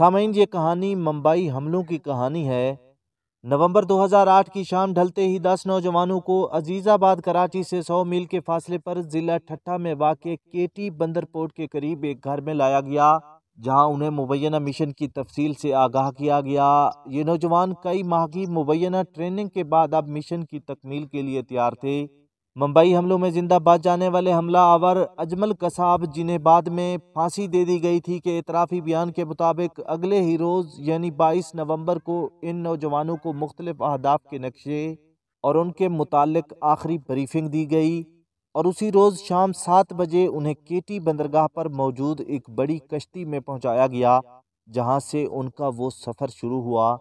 सामयन ये कहानी मुंबई हमलों की कहानी है नवंबर 2008 की शाम ढलते ही 10 नौजवानों को अजीज़ाबाद कराची से 100 मील के फासले पर ज़िला ठट्ठा में वाक़ केटी बंदर पोर्ट के करीब एक घर में लाया गया जहां उन्हें मुबैना मिशन की तफसील से आगाह किया गया ये नौजवान कई माह की मुबैना ट्रेनिंग के बाद अब मिशन की तकमील के लिए तैयार थे मुंबई हमलों में जिंदाबाद जाने वाले हमला आवर अजमल कसाब जिन्हें बाद में फांसी दे दी गई थी के इतराफ़ी बयान के मुताबिक अगले ही रोज़ यानी बाईस नवंबर को इन नौजवानों को मुख्तलिफ अहदाफ के नक्शे और उनके मुतक आखिरी ब्रीफिंग दी गई और उसी रोज़ शाम सात बजे उन्हें केटी बंदरगाह पर मौजूद एक बड़ी कश्ती में पहुँचाया गया जहाँ से उनका वो सफ़र शुरू हुआ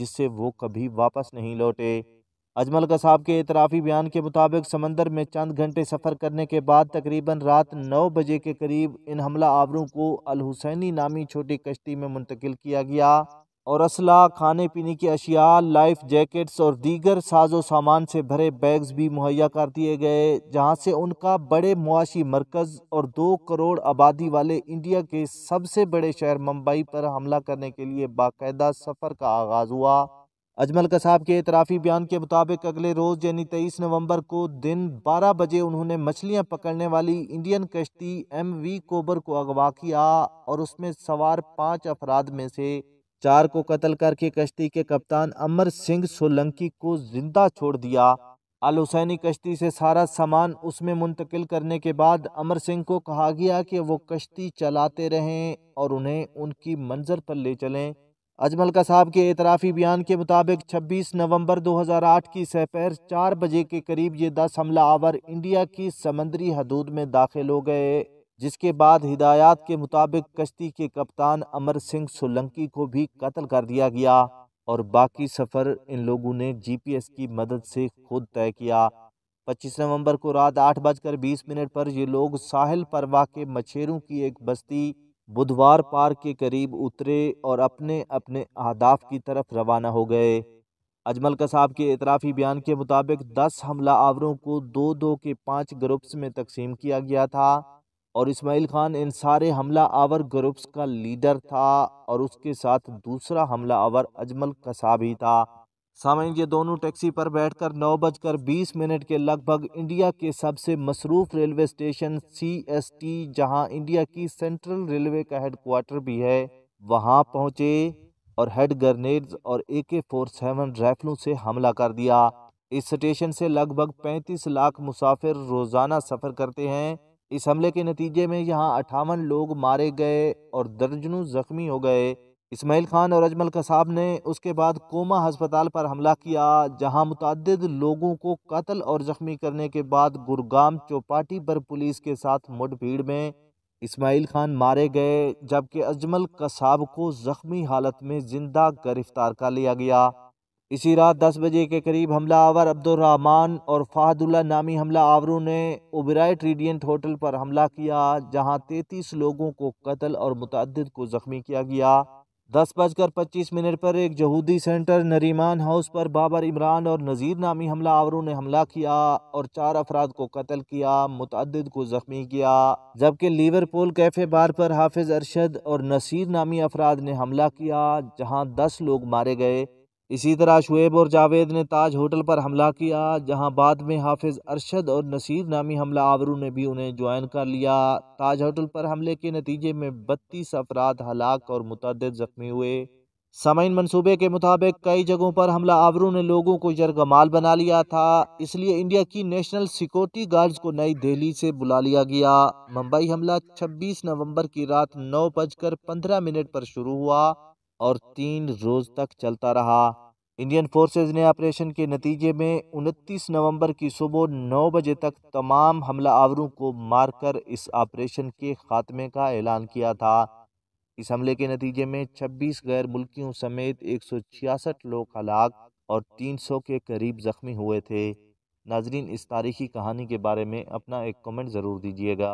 जिससे वो कभी वापस नहीं लौटे अजमल कसाब के इतराफ़ी बयान के मुताबिक समंदर में चंद घंटे सफ़र करने के बाद तकरीबन रात नौ बजे के करीब इन हमला आवरों को अल हुसैनी नामी छोटी कश्ती में मुंतकिल किया गया और असला खाने पीने की अशिया लाइफ जैकेट्स और दीगर साजो सामान से भरे बैग्स भी मुहैया कर दिए गए जहां से उनका बड़े मुआशी मरकज़ और दो करोड़ आबादी वाले इंडिया के सबसे बड़े शहर मुंबई पर हमला करने के लिए बाकायदा सफ़र का आगाज़ हुआ अजमल कसाब के इतराफ़ी बयान के मुताबिक अगले रोज़ यानी तेईस नवंबर को दिन 12 बजे उन्होंने मछलियां पकड़ने वाली इंडियन कश्ती एम वी कोबर को अगवा किया और उसमें सवार पांच अफराद में से चार को कत्ल करके कश्ती के कप्तान अमर सिंह सोलंकी को जिंदा छोड़ दिया अल हुसैनी कश्ती से सारा सामान उसमें मुंतकिल करने के बाद अमर सिंह को कहा गया कि वो कश्ती चलाते रहें और उन्हें उनकी मंजर पर ले चलें अजमल कसाब के एतराफ़ी बयान के मुताबिक 26 नवंबर 2008 की सपहर चार बजे के करीब ये दस हमला आवर इंडिया की समंदरी हदूद में दाखिल हो गए जिसके बाद हिदायत के मुताबिक कश्ती के कप्तान अमर सिंह सोलंकी को भी कत्ल कर दिया गया और बाकी सफ़र इन लोगों ने जीपीएस की मदद से खुद तय किया 25 नवंबर को रात आठ बजकर बीस मिनट पर ये लोग साहिल पर वाक़ मछेरों की एक बस्ती बुधवार पार्क के करीब उतरे और अपने अपने अहदाफ की तरफ रवाना हो गए अजमल कसाब के इतराफ़ी बयान के मुताबिक दस हमला आवरों को दो दो के पाँच ग्रुप्स में तकसीम किया गया था और इस्माइल खान इन सारे हमला आवर ग्रुप्स का लीडर था और उसके साथ दूसरा हमला आवर अजमल कसाब ही था सामीन ये दोनों टैक्सी पर बैठकर नौ बजकर बीस मिनट के लगभग इंडिया के सबसे मसरूफ़ railway station C S T जहाँ इंडिया की सेंट्रल रेलवे का क्वार्टर भी है वहाँ पहुँचे और हेड ग्रनेड्स और ए के फोर सेवन राइफलों से हमला कर दिया इस स्टेशन से लगभग पैंतीस लाख मुसाफिर रोज़ाना सफ़र करते हैं इस हमले के नतीजे में यहाँ अठावन लोग मारे गए और दर्जनों ज़ख्मी हो गए इसमाइल खान और अजमल कसाब ने उसके बाद कोमा हस्पताल पर हमला किया जहां मुतद लोगों को कत्ल और ज़ख्मी करने के बाद गुरगाम चौपाटी पर पुलिस के साथ मुठभेड़ में इसमाइल खान मारे गए जबकि अजमल कसाब को ज़ख्मी हालत में ज़िंदा गिरफ्तार कर लिया गया इसी रात 10 बजे के करीब हमला आवर अब्दुलरहमान और फ़ाहदुल्ला नामी हमला आवरों ने ओबराय ट्रीडियंट होटल पर हमला किया जहां 33 लोगों को कत्ल और मुतद को ज़ख्मी किया गया दस बजकर पच्चीस मिनट पर एक यहूदी सेंटर नरीमान हाउस पर बाबर इमरान और नज़ीर नामी हमला आवरों ने हमला किया और चार अफराद को कत्ल किया मुतद को ज़ख्मी किया जबकि लीवरपूल कैफ़े बार पर हाफिज़ अरशद और नसीर नामी अफराद ने हमला किया जहां दस लोग मारे गए इसी तरह शुएब और जावेद ने ताज होटल पर हमला किया जहां बाद में हाफिज़ अरशद और नसीर नामी हमला आवरू ने भी उन्हें ज्वाइन कर लिया ताज होटल पर हमले के नतीजे में बत्तीस अफराद हलाक और मुतद जख्मी हुए सामाइन मनसूबे के मुताबिक कई जगहों पर हमला आवरू ने लोगों को जरगमाल बना लिया था इसलिए इंडिया की नेशनल सिक्योरिटी गार्ड्स को नई दिल्ली से बुला लिया गया मुंबई हमला 26 नवंबर की रात नौ बजकर पंद्रह मिनट पर शुरू हुआ और तीन रोज तक चलता रहा इंडियन फोर्सेस ने ऑपरेशन के नतीजे में 29 नवंबर की सुबह 9 बजे तक तमाम हमला आवरों को मारकर इस ऑपरेशन के खात्मे का ऐलान किया था इस हमले के नतीजे में 26 गैर मुल्कियों समेत एक लोग हलाक और 300 के करीब ज़ख्मी हुए थे नाजरीन इस तारीखी कहानी के बारे में अपना एक कमेंट ज़रूर दीजिएगा